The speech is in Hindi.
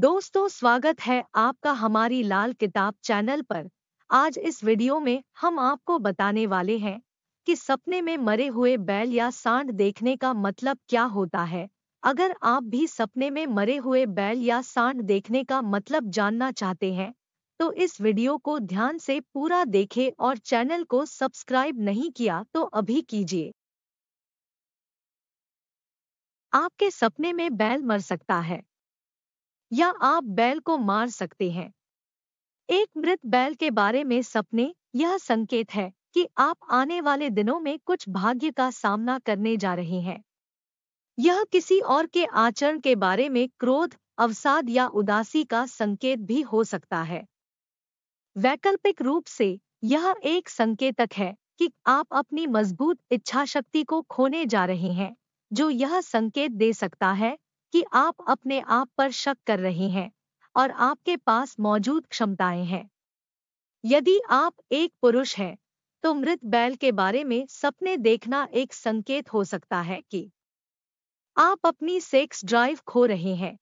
दोस्तों स्वागत है आपका हमारी लाल किताब चैनल पर आज इस वीडियो में हम आपको बताने वाले हैं कि सपने में मरे हुए बैल या सांड देखने का मतलब क्या होता है अगर आप भी सपने में मरे हुए बैल या सांड देखने का मतलब जानना चाहते हैं तो इस वीडियो को ध्यान से पूरा देखें और चैनल को सब्सक्राइब नहीं किया तो अभी कीजिए आपके सपने में बैल मर सकता है या आप बैल को मार सकते हैं एक मृत बैल के बारे में सपने यह संकेत है कि आप आने वाले दिनों में कुछ भाग्य का सामना करने जा रहे हैं यह किसी और के आचरण के बारे में क्रोध अवसाद या उदासी का संकेत भी हो सकता है वैकल्पिक रूप से यह एक संकेतक है कि आप अपनी मजबूत इच्छा शक्ति को खोने जा रहे हैं जो यह संकेत दे सकता है कि आप अपने आप पर शक कर रहे हैं और आपके पास मौजूद क्षमताएं हैं यदि आप एक पुरुष हैं तो मृत बैल के बारे में सपने देखना एक संकेत हो सकता है कि आप अपनी सेक्स ड्राइव खो रहे हैं